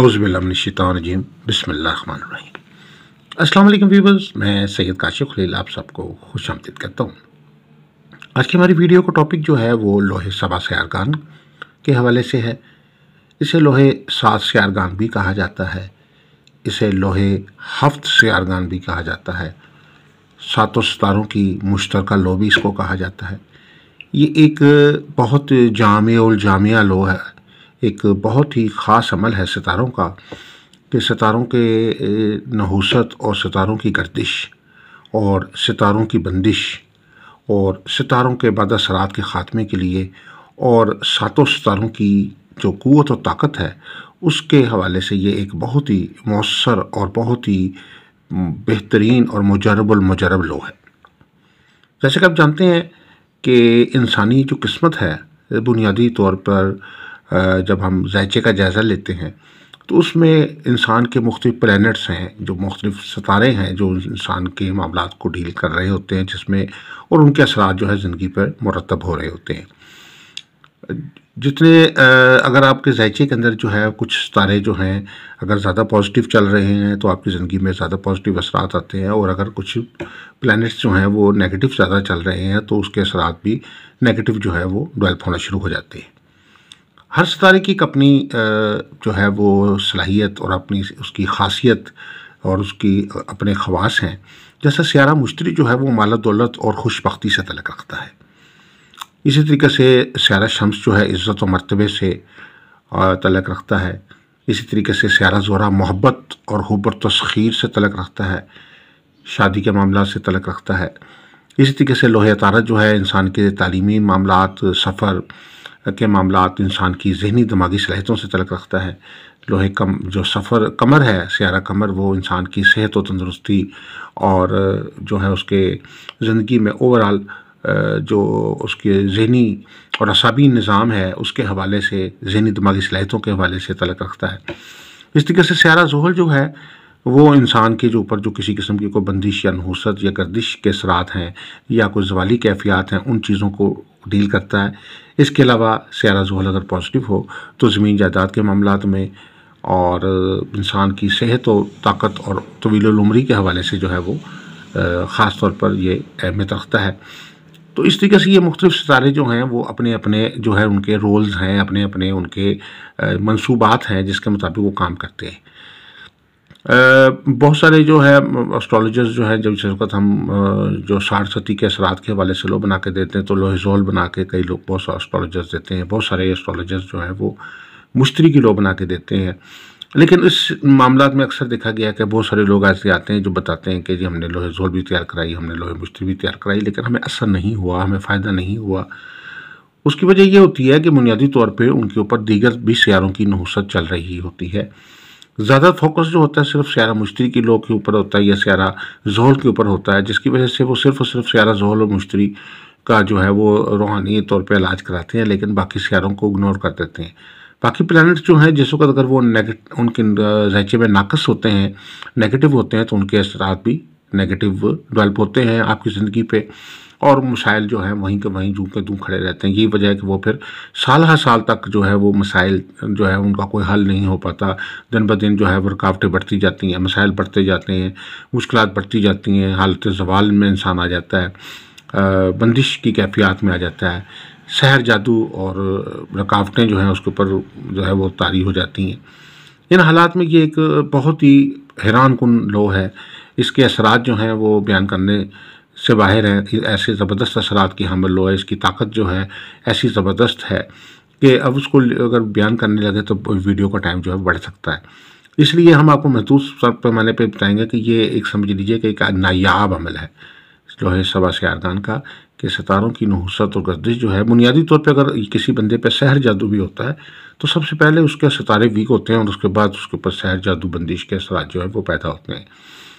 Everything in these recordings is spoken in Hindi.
अवज़बिल्लाशानजीम बसमी अल्लाम व्यूवर्स मैं सैयद काशिफ खलील आप सबको खुश आमदीद करता हूँ आज की हमारी वीडियो का टॉपिक जो है वो लोहे सबा सयारगान के हवाले से है इसे लोहे सात सयारगान भी कहा जाता है इसे लोहे हफ्त सयारगान भी कहा जाता है सातों सतारों की मुश्तरक लो भी इसको कहा जाता है ये एक बहुत जाम उलजामिया लो है एक बहुत ही ख़ास अमल है सितारों का कि सितारों के नहूसत और सितारों की गर्दिश और सितारों की बंदिश और सितारों के बाद असरात के ख़ात्मे के लिए और सातों सितारों की जो क़वत और ताकत है उसके हवाले से ये एक बहुत ही मौसर और बहुत ही बेहतरीन और मुजरबलमजरब लो है जैसे कि आप जानते हैं कि इंसानी जो किस्मत है बुनियादी तौर पर जब हम जायचे का जायज़ा लेते हैं तो उसमें इंसान के मुख्तु प्लानट्स हैं जो मुख्तलिफ सितारे हैं जो इंसान के मामला को डील कर रहे होते हैं जिसमें और उनके असरा जो है ज़िंदगी पर मुरतब हो रहे होते हैं जितने अगर आपके जायचे के अंदर जो है कुछ सितारे जो हैं अगर ज़्यादा पॉजिटिव चल रहे हैं तो आपकी ज़िंदगी में ज़्यादा पॉजिटिव असरात आते हैं और अगर कुछ प्लानट्स जो हैं वो नेगेटिव ज़्यादा चल रहे हैं तो उसके असरात भी नेगेटिव जो है वो डेवलप होना शुरू हो जाते हैं हर सितारे की एक अपनी जो है वो सलाहियत और अपनी उसकी खासियत और उसकी अपने खवास हैं जैसा सियारा मुश्तरी जो है वो माला दौलत और खुशबी से तलक रखता है इसी तरीके से सारा शम्स जो है इज़्ज़त और मरतबे से तलक रखता है इसी तरीके से सारा जोरा मोहब्बत और हुबर तस्खीर से तलक रखता है शादी के मामला से तलक रखता है इसी तरीके से लोहे तारा जो है इंसान के तालीमी मामला सफ़र के मामला इंसान की जहनी दिमागी सलाहियतों से तलक रखता है लोहे कम जो सफ़र कमर है स्यारा कमर वो इंसान की सेहत और तंदरुस्ती और जो है उसके ज़िंदगी में ओवरऑल जो उसके जहनी और असाबी निज़ाम है उसके हवाले से जहनी दिमागी सलाहियतों के हवाले से तलक रखता है इस तरीके से सारा जोहल जो है वो इंसान के जो ऊपर जो किसी किस्म की कोई बंदिश या नहूसत या गर्दिश के असरात हैं या कोई जवाली कैफियात हैं उन चीज़ों को डील करता है इसके अलावा सारा जहल अगर पॉजिटिव हो तो ज़मीन जायदाद के मामला में और इंसान की सेहत और ताकत और तवील उम्री के हवाले से जो है वो ख़ास तौर पर ये अहमियत रखता है तो इस तरीके से ये मुख्तलिफ सितारे जो हैं वो अपने अपने जो है उनके रोल्स हैं अपने अपने उनके मनसूबात हैं जिसके मुताबिक वो काम करते हैं बहुत सारे जो है एस्ट्रोलॉजर्स जो है जब जिस वक्त हम जो साठ सती के असरात के हवाले से लो बना के देते हैं तो लोहेजोल बना के कई लोग बहुत सारे एस्ट्रोलॉजर्स देते हैं बहुत सारे एस्ट्रोलॉजर्स जो हैं वो मुश्तरी की लो बना के देते हैं लेकिन इस मामला में अक्सर देखा गया कि बहुत सारे लोग ऐसे आते हैं जो बताते हैं कि जी हमने लोहे जोल भी तैयार कराई हमने लोहे मुश्तरी भी तैयार कराई लेकिन हमें असर नहीं हुआ हमें फ़ायदा नहीं हुआ उसकी वजह यह होती है कि बुनियादी तौर पर उनके ऊपर दीगर भी सियारों की नहूसत चल रही होती है ज़्यादा फोकस जो होता है सिर्फ स्यारा मुश्तरी के लोग के ऊपर होता है या स्यारा जहल के ऊपर होता है जिसकी वजह से वो सिर्फ और सिर्फ स्यारा जहल और मुश्तरी का जो है वो रूहानी तौर पर इलाज कराते हैं लेकिन बाकी स्यारों को इग्नोर कर देते हैं बाकी प्लानट्स जो हैं जिस वक्त अगर वो नेगेट उनके जायचे में नाकस होते हैं नेगेटिव होते हैं तो उनके असरात भी नेगेटिव डेवलप होते हैं आपकी ज़िंदगी पे और मसाइल जो हैं वहीं के वहीं जू के दूँ खड़े रहते हैं यही वजह है कि वो फिर साल हर साल तक जो है वो मसाइल जो है उनका कोई हल नहीं हो पाता दिन ब दिन जो है वो रुकावटें बढ़ती जाती हैं मसाइल बढ़ते जाते हैं मुश्किल बढ़ती जाती हैं हालत जवाल में इंसान आ जाता है बंदिश की कैफियात में आ जाता है शहर जादू और रुकावटें जो हैं उसके ऊपर जो है वो तारी हो जाती हैं इन हालात में ये एक बहुत ही हैरान कन लो है इसके असरा जो हैं वो बयान करने से बाहर हैं ऐसे ज़बरदस्त असरा की हमल लो है इसकी ताकत जो है ऐसी ज़बरदस्त है कि अब उसको अगर बयान करने लगे तो वीडियो का टाइम जो है बढ़ सकता है इसलिए हम आपको महसूस पैमाने पर बताएंगे कि ये एक समझ लीजिए कि एक नायाब अमल है जो है सबा सियारगान का कि सितारों की नहूसत और गर्दिश जो है बुनियादी तौर पर अगर किसी बंदे पर सहर जादू भी होता है तो सबसे पहले उसके सितारे वीक होते हैं और उसके बाद उसके ऊपर सहर जादू बंदिश के असरा जो है वो पैदा होते हैं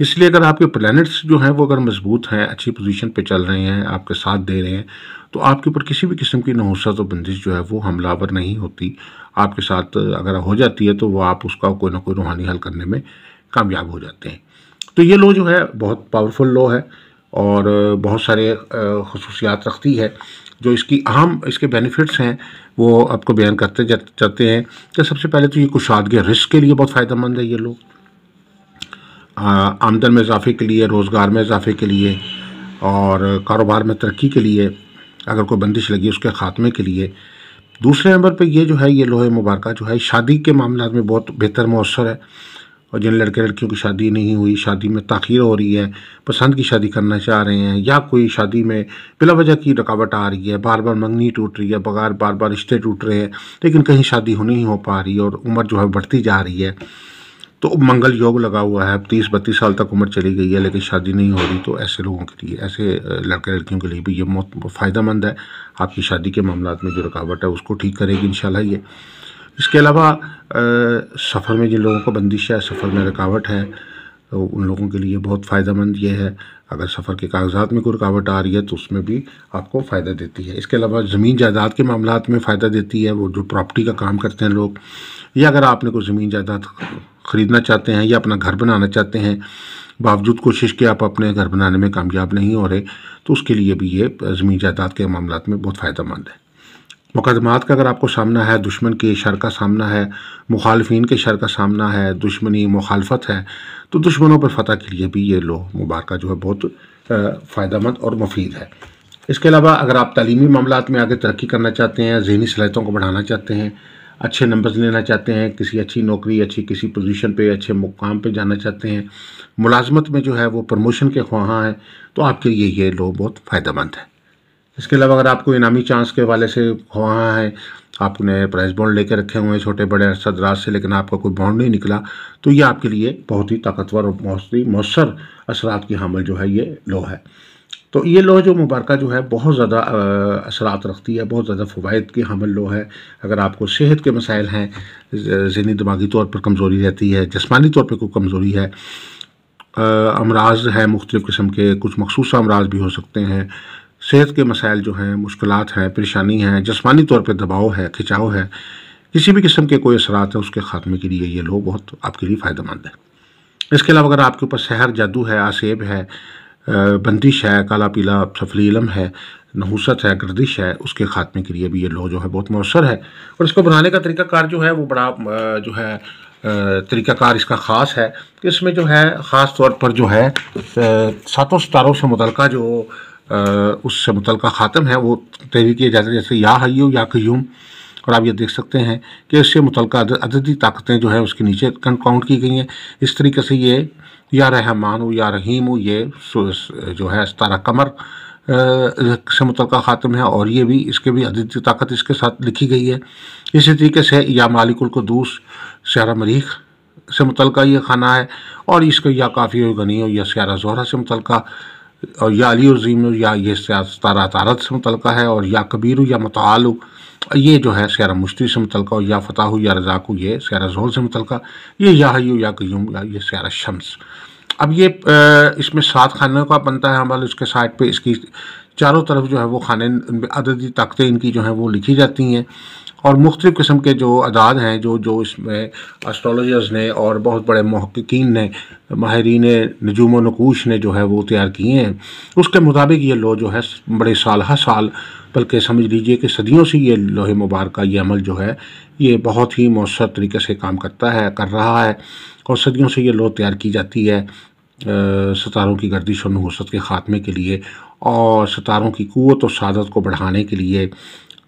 इसलिए अगर आपके प्लैनेट्स जो हैं वो अगर मजबूत हैं अच्छी पोजीशन पे चल रहे हैं आपके साथ दे रहे हैं तो आपके ऊपर किसी भी किस्म की नहुसत तो और बंदिश जो है वो हमलावर नहीं होती आपके साथ अगर हो जाती है तो वो आप उसका कोई ना कोई रूहानी हल करने में कामयाब हो जाते हैं तो ये लॉ जो है बहुत पावरफुल लॉ है और बहुत सारे खसूसियात रखती है जो इसकी अहम इसके बेनिफिट्स हैं वो आपको बयान करते जाते हैं कि सबसे पहले तो ये कुशादगी रिस्क के लिए बहुत फ़ायदेमंद है ये लोग हाँ, आमदन में इजाफे के लिए रोज़गार में इजाफे के लिए और कारोबार में तरक्की के लिए अगर कोई बंदिश लगी उसके ख़ात्मे के लिए दूसरे नंबर पे ये जो है ये लोहे मुबारक जो है शादी के मामला में बहुत बेहतर मौसर है और जिन लड़के लड़कियों की शादी नहीं हुई शादी में तखीर हो रही है पसंद की शादी करना चाह रहे हैं या कोई शादी में बिला वजह की रुकावट आ रही है बार बार मंगनी टूट रही है बगैर बार बार रिश्ते टूट रहे हैं लेकिन कहीं शादी हो नहीं हो पा रही और उम्र जो है बढ़ती जा रही है तो मंगल योग लगा हुआ है अब तीस बत्तीस साल तक उम्र चली गई है लेकिन शादी नहीं हो रही तो ऐसे लोगों के लिए ऐसे लड़के लड़कियों के लिए भी ये बहुत फ़ायदेमंद है आपकी शादी के मामला में जो रुकावट है उसको ठीक करेगी इन ये इसके अलावा सफ़र में जिन लोगों को बंदिश है सफ़र में रुकावट है तो उन लोगों के लिए बहुत फ़ायदेमंद ये है अगर सफ़र के कागजात में कोई रुकावट आ रही है तो उसमें भी आपको फ़ायदा देती है इसके अलावा ज़मीन जायदाद के मामला में फ़ायदा देती है वो जो प्रॉपर्टी का काम करते हैं लोग या अगर आपने कोई ज़मीन जायदाद ख़रीदना चाहते हैं या अपना घर बनाना चाहते हैं बावजूद कोशिश के आप अपने घर बनाने में कामयाब नहीं हो रहे तो उसके लिए भी ये ज़मीन जायदाद के मामला में बहुत मंद है मुकदमात का अगर आपको सामना है दुश्मन के शर का सामना है मुखालफी के शर का सामना है दुश्मनी मुखालफत है तो दुश्मनों पर फतह के लिए भी ये लो मुबारक जो है बहुत मंद और मुफीद है इसके अलावा अगर आप तलीमी मामला में आगे तरक्की करना चाहते हैं जहनी सलाहतों को बढ़ाना चाहते हैं अच्छे नंबर्स लेना चाहते हैं किसी अच्छी नौकरी अच्छी किसी पोजीशन पे अच्छे मुकाम पे जाना चाहते हैं मुलाजमत में जो है वो प्रमोशन के ख्वाहाँ हैं तो आपके लिए ये लो बहुत फ़ायदेमंद है इसके अलावा अगर आपको इनामी चांस के हवाले से ख्वाहाँ हैं आपने प्राइस बॉन्ड लेके रखे हुए हैं छोटे बड़े अरसा से लेकिन आपका कोई बॉन्ड नहीं निकला तो ये आपके लिए बहुत ही ताकतवर और बहुत ही मौसर असरात की हमल जो है ये लो है तो ये लोह जो मुबारक जो है बहुत ज़्यादा असरात रखती है बहुत ज़्यादा फ़वाद की हमल लोह है अगर आपको सेहत के मसाइल हैं जहनी दिमागी तौर पर कमज़ोरी रहती है जिसमानी तौर पर कोई कमज़ोरी है अमराज हैं मुख्तफ़ किस्म के कुछ मखसूस अमराज भी हो सकते हैं सेहत के मसाइल जो हैं मुश्किल हैं परेशानी हैं जिसमानी तौर पर दबाव है खिंचाव है किसी भी किस्म के कोई असरात है उसके ख़ात्मे के लिए ये लोह बहुत आपके लिए फ़ायदेमंद है इसके अलावा अगर आपके ऊपर शहर जादू है आसेब है बंदिश है काला पीला सफली इलम है नहूसत है गर्दिश है उसके ख़ात्मे के लिए भी ये लॉ जो है बहुत मौसर है और इसको बनाने का तरीक़ाकार जो है वो बड़ा जो है तरीक़ाकार इसका ख़ास है इसमें जो है ख़ास तौर पर जो है सातों सितारों से मुतल जो उससे मुतल ख़ात्म है वो तहरीक इजाज़त जैसे या हयू या क्यूम और आप ये देख सकते हैं कि इससे मुतल अददी ताकतें जो है उसके नीचे काउंट की गई हैं इस तरीके से ये या रहमान या रहीम ये जो है तारा कमर से मुतल ख़ातम है और ये भी इसके भी अदित ताकत इसके साथ लिखी गई है इसी तरीके से या मालिकुल कदूस मरीख से मुतल ये खाना है और इसका या काफ़ी गनी या स्यारा जहरा से मुतल और या अली उजीम या ये तारा तारत से मुतल है और या कबीर या मतआलू ये जो है स्यारा मुश्तरी से मुतल और या फताह या रजाकू ये स्यारा जोर से मुतल ये या हयू या क्यूम या ये स्यारा शम्स अब ये इसमें सात खानों का बनता है हमारे उसके साइड पे इसकी चारों तरफ जो है वो खाने अददी ताकतें इनकी जो है वो लिखी जाती हैं और मुख्तु किस्म के जो अदाद हैं जो जो इसमें एस्ट्रोलॉजर्स ने और बहुत बड़े महक्कीन ने माहरीन नजूम व नकूश ने जो है वो तैयार किए हैं उसके मुताबिक ये लो जो है बड़े साल हर साल बल्कि समझ लीजिए कि सदियों से ये लोहे मुबारक ये अमल जो है ये बहुत ही मौसर तरीके से काम करता है कर रहा है और सदियों से ये लो तैयार की जाती है सतारों की गर्दिश और नहूसत के ख़ात्मे के लिए और सतारों की क़वत और शादत को बढ़ाने के लिए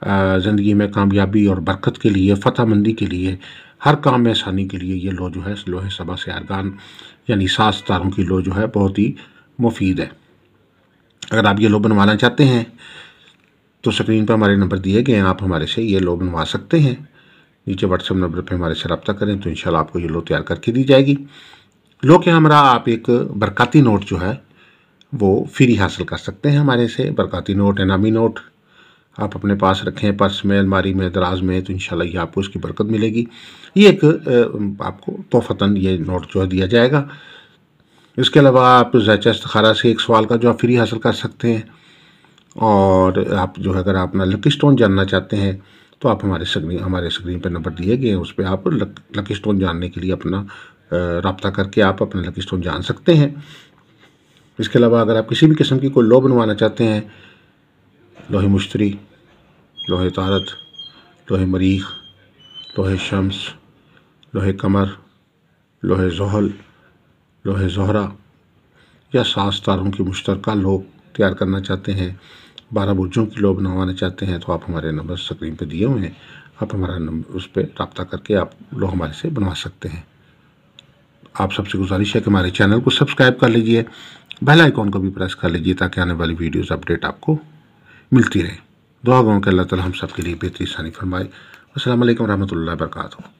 ज़िंदगी में कामयाबी और बरकत के लिए फतह मंदी के लिए हर काम में आसानी के लिए ये लो जो है लोहे सबा से अरगान यानी सास तारों की लो जो है बहुत ही मुफीद है अगर आप ये लो बनवाना चाहते हैं तो स्क्रीन पर हमारे नंबर दिए गए हैं आप हमारे से ये लो बनवा सकते हैं नीचे व्हाट्सअप नंबर पर हमारे से रब्ता करें तो इन आपको ये लो तैयार करके दी जाएगी लो के हमारा आप एक बरकती नोट जो है वो फ्री हासिल कर सकते हैं हमारे से बरकती नोट एनामी नोट आप अपने पास रखें पर्स में अलमारी में दराज में तो इन ये आपको इसकी बरकत मिलेगी ये एक आपको तोहफता ये नोट जो है दिया जाएगा इसके अलावा आप जैचा इस्तारा से एक सवाल का जो आप फ्री हासिल कर सकते हैं और आप जो है अगर आप अपना लकी स्टोन जानना चाहते हैं तो आप हमारे स्क्रीन हमारे स्क्रीन पर नंबर दिए गए हैं उस पर आप लकी स्टोन जानने के लिए अपना रबता करके आप अपना लकी स्टोन जान सकते हैं इसके अलावा अगर आप किसी भी किस्म की कोई लो बनवाना चाहते हैं लोहे मुश्तरी लोहे तारत लोहे मरीख लोहे शम्स लोहे कमर लोहे जहल लोहे जहरा या सास तारों की मुश्तरक लोब तैयार करना चाहते हैं बारह बुर्जों की लोब बनवाना चाहते हैं तो आप हमारे नंबर स्क्रीन पर दिए हुए हैं आप हमारा नंबर उस पर रबता करके आप लोग हमारे से बनवा सकते हैं आप सबसे गुजारिश है कि हमारे चैनल को सब्सक्राइब कर लीजिए बेल आइकॉन को भी प्रेस कर लीजिए ताकि आने वाली वीडियोस अपडेट आपको मिलती रहे दुआ गाँव के अल्लाह ताली हम सब के लिए बेहतरी सानी फरमाए असल वरहमल वरक